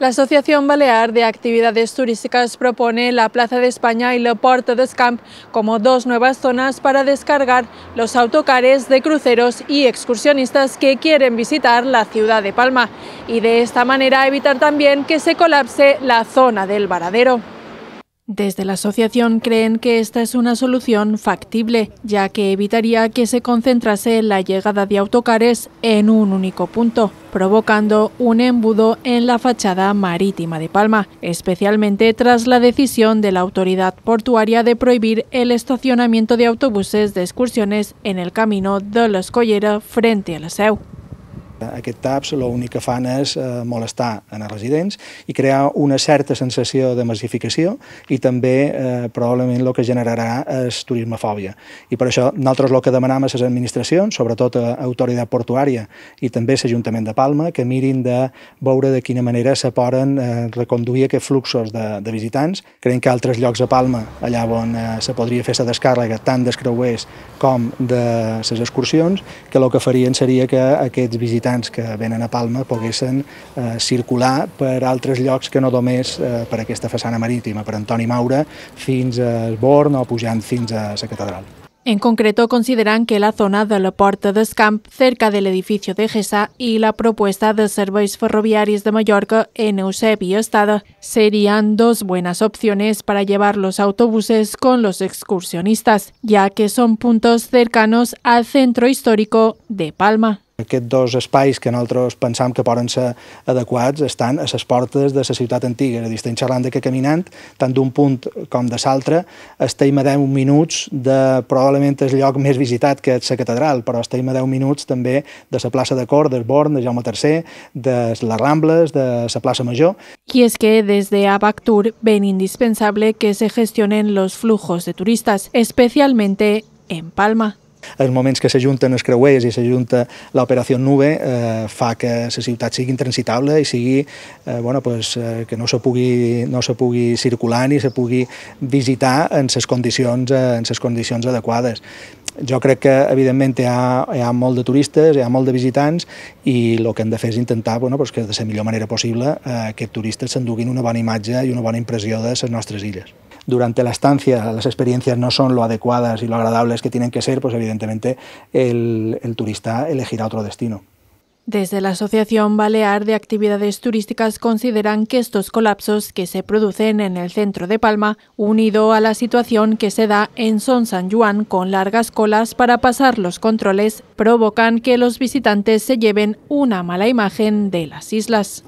La Asociación Balear de Actividades Turísticas propone la Plaza de España y el Porta de Scamp como dos nuevas zonas para descargar los autocares de cruceros y excursionistas que quieren visitar la ciudad de Palma y de esta manera evitar también que se colapse la zona del varadero. Desde la asociación creen que esta es una solución factible, ya que evitaría que se concentrase la llegada de autocares en un único punto, provocando un embudo en la fachada marítima de Palma, especialmente tras la decisión de la autoridad portuaria de prohibir el estacionamiento de autobuses de excursiones en el camino de los Collera frente a la SEU. Aquest TAPS l'únic que fan és eh, molestar en els residents i crear una certa sensació de massificació i també eh, probablement el que generarà és turismofòbia. I per això nosaltres el que demanem a les administracions, sobretot a l'autoritat portuària i també a l'Ajuntament de Palma, que mirin de veure de quina manera se poden eh, reconduir aquests fluxos de, de visitants. Creiem que altres llocs a Palma, allà on eh, se podria fer la descàrrega tant dels creuers com de les excursions, que el que farien seria que aquests visitants visitants que venen a Palma poguessin eh, circular per altres llocs que no només eh, per aquesta façana marítima, per Antoni Maura, fins a Born o pujant fins a la catedral. En concreto, consideran que la zona de la Porta d'Escamp, cerca de l'edificio de GESA, i la proposta de serveis ferroviaris de Mallorca en Eusebi Estada serien dos buenas opciones para llevar los autobuses con los excursionistas, ya que son puntos cercanos al centro histórico de Palma. Aquests dos espais que nosaltres pensam que poden ser adequats estan a les portes de la ciutat antiga, és a dir, estem xerrant que caminant, tant d'un punt com de l'altre, estem a 10 minuts de probablement el lloc més visitat que és la catedral, però estem a 10 minuts també de la plaça de Cor, del Born, de Jaume III, de les Rambles, de la plaça Major. Qui és que des de Abactur ven indispensable que se gestionen los flujos de turistes, especialment en Palma. Els moments que s'ajunten els creuers i s'ajunta l'operació nube eh, fa que la ciutat sigui intransitable i sigui eh, bueno, pues, eh, que no se, pugui, no se pugui circular ni se pugui visitar en les condicions, eh, en les condicions adequades. Jo crec que, evidentment, hi ha, hi ha molt de turistes, hi ha molt de visitants i el que hem de fer és intentar bueno, pues, que de la millor manera possible eh, els turistes s'enduguin una bona imatge i una bona impressió de les nostres illes. durante la estancia las experiencias no son lo adecuadas y lo agradables que tienen que ser, pues evidentemente el, turista elegirá otro destino. Desde la Asociación Balear de Actividades Turísticas consideran que estos colapsos que se producen en el centro de Palma, unido a la situación que se da en Son San Juan con largas colas para pasar los controles, provocan que los visitantes se lleven una mala imagen de las islas.